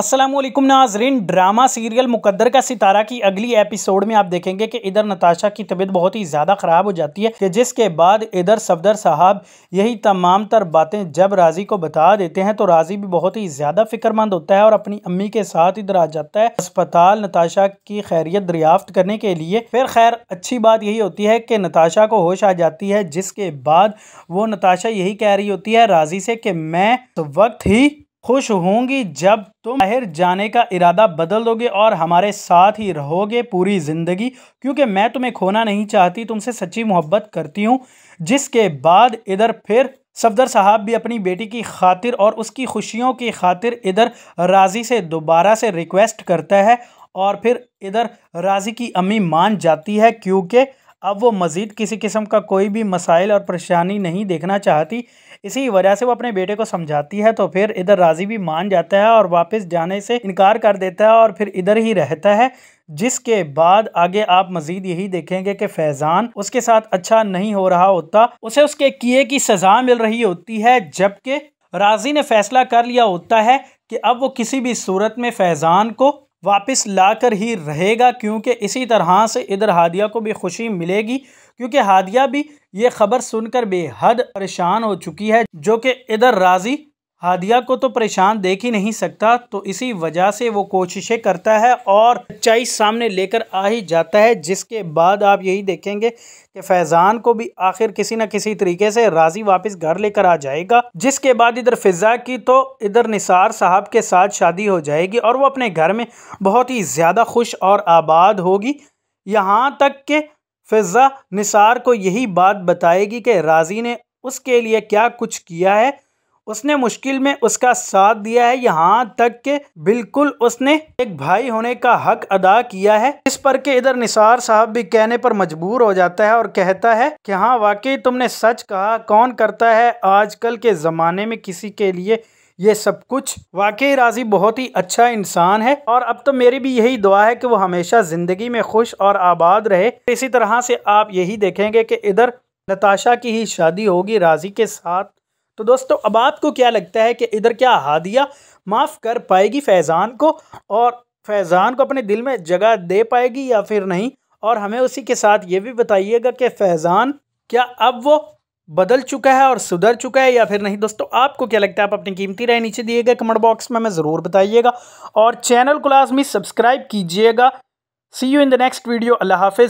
असलम नाजरीन drama serial मुकद्दर का सितारा की अगली एपिसोड में आप देखेंगे कि इधर नताशा की तबीयत बहुत ही ज़्यादा ख़राब हो जाती है कि जिसके बाद इधर सफदर साहब यही तमाम तर बातें जब राजी को बता देते हैं तो राजी भी बहुत ही ज़्यादा फिक्रमंद होता है और अपनी अम्मी के साथ इधर आ जाता है अस्पताल नताशा की खैरियत दरियाफ्त करने के लिए फिर खैर अच्छी बात यही होती है कि नताशा को होश आ जाती है जिसके बाद वो नताशा यही कह रही होती है राजी से कि मैं वक्त ही खुश होंगी जब तुम बाहर जाने का इरादा बदल दोगे और हमारे साथ ही रहोगे पूरी ज़िंदगी क्योंकि मैं तुम्हें खोना नहीं चाहती तुमसे सच्ची मोहब्बत करती हूँ जिसके बाद इधर फिर सफदर साहब भी अपनी बेटी की खातिर और उसकी खुशियों की खातिर इधर राजी से दोबारा से रिक्वेस्ट करता है और फिर इधर राजी की अम्मी मान जाती है क्योंकि अब वो मज़ीद किसी किस्म का कोई भी मसाइल और परेशानी नहीं देखना चाहती इसी वजह से वो अपने बेटे को समझाती है तो फिर इधर राजी भी मान जाता है और वापस जाने से इनकार कर देता है और फिर इधर ही रहता है जिसके बाद आगे आप मजीद यही देखेंगे कि फैज़ान उसके साथ अच्छा नहीं हो रहा होता उसे उसके किए की सज़ा मिल रही होती है जबकि राजी ने फैसला कर लिया होता है कि अब वो किसी भी सूरत में फैज़ान को वापस लाकर ही रहेगा क्योंकि इसी तरह से इधर हादिया को भी खुशी मिलेगी क्योंकि हादिया भी ये खबर सुनकर बेहद परेशान हो चुकी है जो कि इधर राज़ी हादिया को तो परेशान देख ही नहीं सकता तो इसी वजह से वो कोशिशें करता है और सच्चाई सामने लेकर आ ही जाता है जिसके बाद आप यही देखेंगे कि फैज़ान को भी आखिर किसी न किसी तरीके से राजी वापस घर लेकर आ जाएगा जिसके बाद इधर फिज़ा की तो इधर निसार साहब के साथ शादी हो जाएगी और वो अपने घर में बहुत ही ज़्यादा खुश और आबाद होगी यहाँ तक कि फिज़ा निसार को यही बात बताएगी कि राजी ने उसके लिए क्या कुछ किया है उसने मुश्किल में उसका साथ दिया है यहाँ तक के बिल्कुल उसने एक भाई होने का हक अदा किया है इस पर के इधर निसार साहब भी कहने पर मजबूर हो जाता है और कहता है कि हाँ वाकई तुमने सच कहा कौन करता है आजकल के ज़माने में किसी के लिए ये सब कुछ वाकई राजी बहुत ही अच्छा इंसान है और अब तो मेरी भी यही दुआ है कि वो हमेशा ज़िंदगी में खुश और आबाद रहे इसी तरह से आप यही देखेंगे कि इधर नताशा की ही शादी होगी राजी के साथ तो दोस्तों अब आपको क्या लगता है कि इधर क्या हादिया माफ़ कर पाएगी फैज़ान को और फैज़ान को अपने दिल में जगह दे पाएगी या फिर नहीं और हमें उसी के साथ ये भी बताइएगा कि फैज़ान क्या अब वो बदल चुका है और सुधर चुका है या फिर नहीं दोस्तों आपको क्या लगता है आप अपनी कीमती राय नीचे दिएगा कमेंट बॉक्स में हमें ज़रूर बताइएगा और चैनल को लाजमी सब्सक्राइब कीजिएगा see you in the next video अल्लाह हाफिज़